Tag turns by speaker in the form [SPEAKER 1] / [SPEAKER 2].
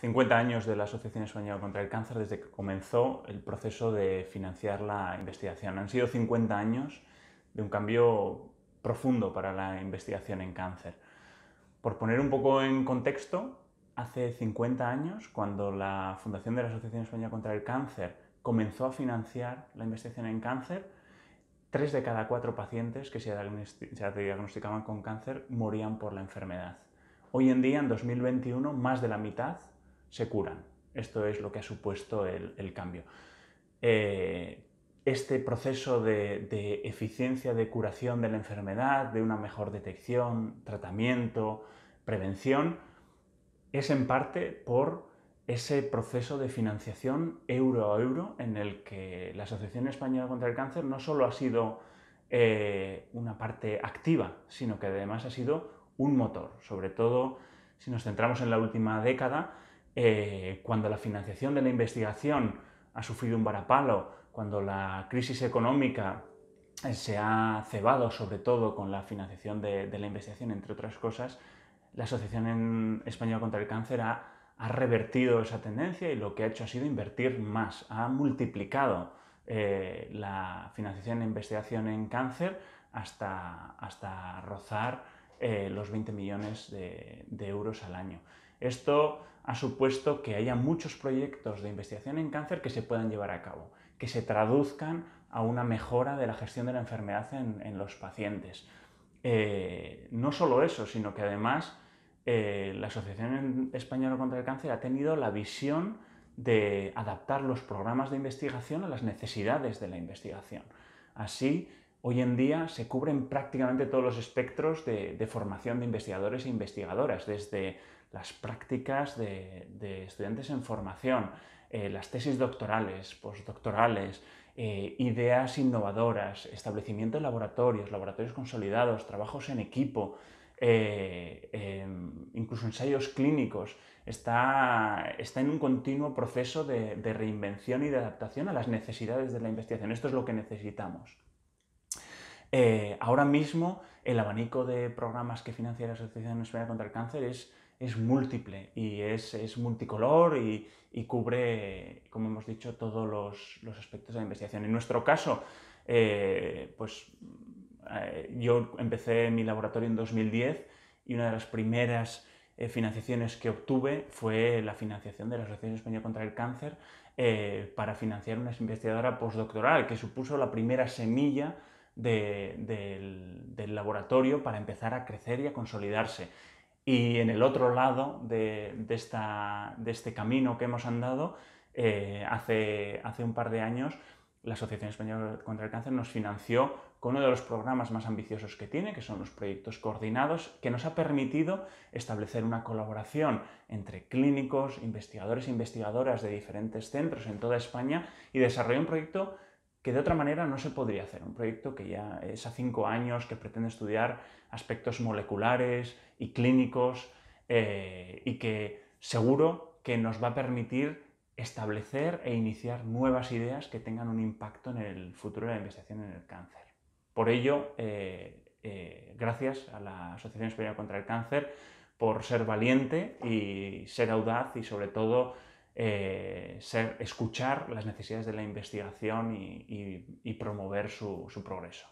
[SPEAKER 1] 50 años de la Asociación Española contra el Cáncer desde que comenzó el proceso de financiar la investigación. Han sido 50 años de un cambio profundo para la investigación en cáncer. Por poner un poco en contexto, hace 50 años, cuando la Fundación de la Asociación Española contra el Cáncer comenzó a financiar la investigación en cáncer, tres de cada cuatro pacientes que se diagnosticaban con cáncer morían por la enfermedad. Hoy en día, en 2021, más de la mitad se curan. Esto es lo que ha supuesto el, cambio. Eh, este proceso de, eficiencia de curación de la enfermedad, de una mejor detección, tratamiento, prevención, es en parte por ese proceso de financiación euro a euro en el que la Asociación Española contra el Cáncer no solo ha sido eh, una parte activa, sino que además ha sido un motor, sobre todo si nos centramos en la última década, eh, cuando la financiación de la investigación ha sufrido un varapalo, cuando la crisis económica eh, se ha cebado sobre todo con la financiación de, la investigación, entre otras cosas, la Asociación Española contra el Cáncer ha, revertido esa tendencia y lo que ha hecho ha sido invertir más, ha multiplicado eh, la financiación de investigación en cáncer hasta, hasta rozar los 20 millones de euros al año. Esto ha supuesto que haya muchos proyectos de investigación en cáncer que se puedan llevar a cabo, que se traduzcan a una mejora de la gestión de la enfermedad en, los pacientes. Eh, no solo eso, sino que además eh, la Asociación Española contra el Cáncer ha tenido la visión de adaptar los programas de investigación a las necesidades de la investigación. Así, hoy en día se cubren prácticamente todos los espectros de formación de investigadores e investigadoras, desde las prácticas de, estudiantes en formación, eh, las tesis doctorales, postdoctorales, eh, ideas innovadoras, establecimiento de laboratorios, laboratorios consolidados, trabajos en equipo, eh, em, incluso ensayos clínicos, está, está, en un continuo proceso de, reinvención y de adaptación a las necesidades de la investigación. Esto es lo que necesitamos. ahora mismo el abanico de programas que financia la Asociación Española contra el Cáncer es es múltiple y es, multicolor y, cubre, como hemos dicho, todos los, aspectos de la investigación. En nuestro caso, eh, pues eh, yo empecé mi laboratorio en 2010 y una de las primeras eh, financiaciones que obtuve fue la financiación de la Asociación Española contra el Cáncer para financiar una investigadora postdoctoral que supuso la primera semilla del, del laboratorio para empezar a crecer y a consolidarse. Y en el otro lado de, de, esta, de este camino que hemos andado, eh, hace, hace un par de años, la Asociación Española contra el Cáncer nos financió con uno de los programas más ambiciosos que tiene, que son los proyectos coordinados, que nos ha permitido establecer una colaboración entre clínicos, investigadores e investigadoras de diferentes centros en toda España y desarrollar un proyecto que de otra manera no se podría hacer. Un proyecto que ya es a cinco años, que pretende estudiar aspectos moleculares y clínicos eh, y que seguro que nos va a permitir establecer e iniciar nuevas ideas que tengan un impacto en el futuro de la investigación en el cáncer. Por ello, eh, eh, gracias a la Asociación Española contra el Cáncer por ser valiente y ser audaz y sobre todo eh, ser, escuchar las necesidades de la investigación y, promover su progreso.